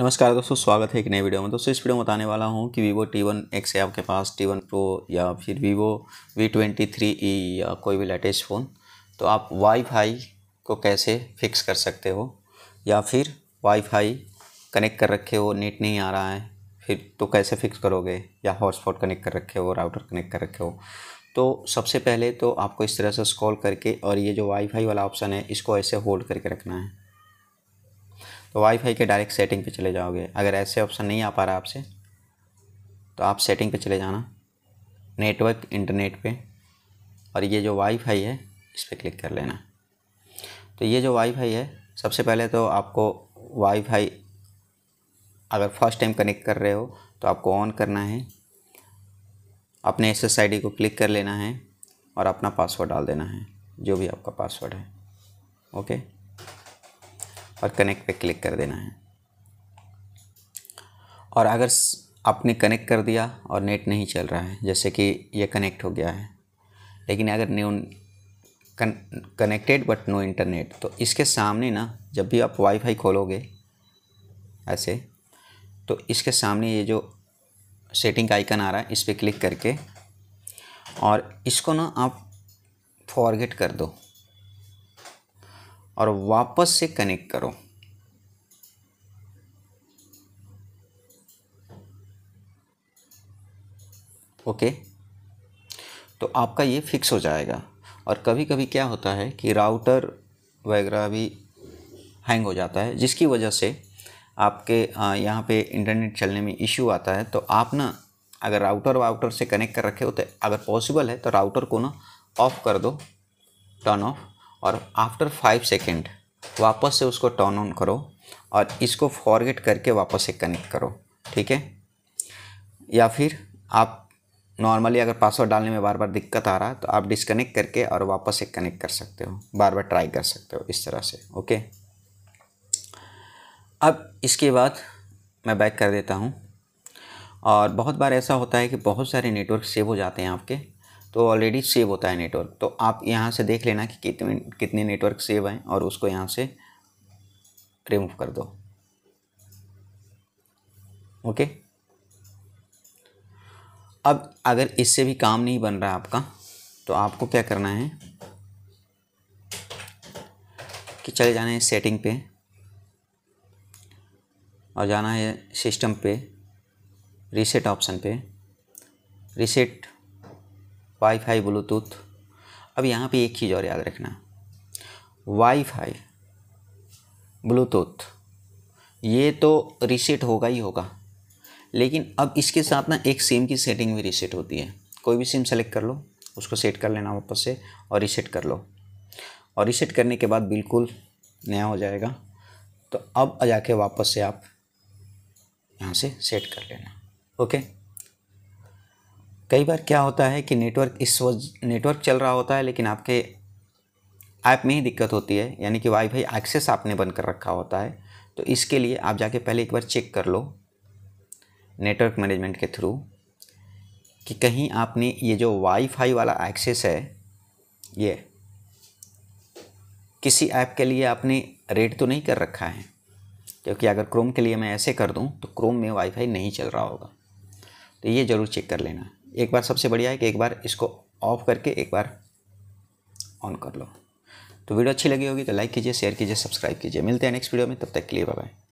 नमस्कार दोस्तों स्वागत है एक नए वीडियो में दोस्तों इस वीडियो में बताने वाला हूँ कि वीवो टी वन एक्स है आपके पास टी वन प्रो या फिर Vivo V twenty three E या कोई भी लेटेस्ट फ़ोन तो आप वाई को कैसे फिक्स कर सकते हो या फिर वाई कनेक्ट कर रखे हो नेट नहीं आ रहा है फिर तो कैसे फिक्स करोगे या हॉटस्पॉट कनेक्ट कर रखे हो राउटर कनेक्ट कर रखे हो तो सबसे पहले तो आपको इस तरह से स्क्रॉल करके और ये जो वाईफाई वाला ऑप्शन है इसको ऐसे होल्ड करके रखना है तो वाईफाई के डायरेक्ट सेटिंग पे चले जाओगे अगर ऐसे ऑप्शन नहीं आ पा रहा आपसे तो आप सेटिंग पे चले जाना नेटवर्क इंटरनेट पे और ये जो वाईफाई है इस पर क्लिक कर लेना तो ये जो वाईफाई है सबसे पहले तो आपको वाईफाई अगर फर्स्ट टाइम कनेक्ट कर रहे हो तो आपको ऑन करना है अपने एस एस को क्लिक कर लेना है और अपना पासवर्ड डाल देना है जो भी आपका पासवर्ड है ओके और कनेक्ट पे क्लिक कर देना है और अगर आपने कनेक्ट कर दिया और नेट नहीं चल रहा है जैसे कि ये कनेक्ट हो गया है लेकिन अगर new connected but no internet तो इसके सामने ना जब भी आप वाईफाई खोलोगे ऐसे तो इसके सामने ये जो सेटिंग का आइकन आ रहा है इस पर क्लिक करके और इसको ना आप फॉरगेट कर दो और वापस से कनेक्ट करो ओके तो आपका ये फिक्स हो जाएगा और कभी कभी क्या होता है कि राउटर वगैरह भी हैंग हो जाता है जिसकी वजह से आपके यहाँ पे इंटरनेट चलने में इश्यू आता है तो आप ना अगर राउटर वाउटर से कनेक्ट कर रखे हो तो अगर पॉसिबल है तो राउटर को ना ऑफ़ कर दो टर्न ऑफ और आफ्टर फाइव सेकेंड वापस से उसको टर्न ऑन करो और इसको फॉरगेट करके वापस से कनेक्ट करो ठीक है या फिर आप नॉर्मली अगर पासवर्ड डालने में बार बार दिक्कत आ रहा है तो आप डिसकनेक्ट करके और वापस से कनेक्ट कर सकते हो बार बार ट्राई कर सकते हो इस तरह से ओके अब इसके बाद मैं बैक कर देता हूँ और बहुत बार ऐसा होता है कि बहुत सारे नेटवर्क सेव हो जाते हैं आपके तो ऑलरेडी सेव होता है नेटवर्क तो आप यहाँ से देख लेना कि कितने कितने नेटवर्क सेव हैं और उसको यहाँ से रिमूव कर दो ओके अब अगर इससे भी काम नहीं बन रहा आपका तो आपको क्या करना है कि चले जाना है सेटिंग पे और जाना है सिस्टम पे रीसेट ऑप्शन पे रीसेट वाईफाई ब्लूटूथ अब यहाँ पे एक चीज़ और याद रखना वाईफाई ब्लूटूथ ये तो रीसेट होगा ही होगा लेकिन अब इसके साथ ना एक सिम की सेटिंग भी रीसेट होती है कोई भी सिम सेलेक्ट कर लो उसको सेट कर लेना वापस से और रीसेट कर लो और रीसेट करने के बाद बिल्कुल नया हो जाएगा तो अब जाके वापस से आप यहाँ से सेट कर लेना ओके कई बार क्या होता है कि नेटवर्क इस वज नेटवर्क चल रहा होता है लेकिन आपके ऐप में ही दिक्कत होती है यानी कि वाईफाई एक्सेस आपने बंद कर रखा होता है तो इसके लिए आप जाके पहले एक बार चेक कर लो नेटवर्क मैनेजमेंट के थ्रू कि कहीं आपने ये जो वाईफाई वाला एक्सेस है ये किसी ऐप के लिए आपने रेट तो नहीं कर रखा है क्योंकि अगर क्रोम के लिए मैं ऐसे कर दूं तो क्रोम में वाईफाई नहीं चल रहा होगा तो ये ज़रूर चेक कर लेना एक बार सबसे बढ़िया है कि एक बार इसको ऑफ करके एक बार ऑन कर लो तो वीडियो अच्छी लगी होगी तो लाइक कीजिए शेयर कीजिए सब्सक्राइब कीजिए मिलते हैं नेक्स्ट वीडियो में तब तक के लिए बाय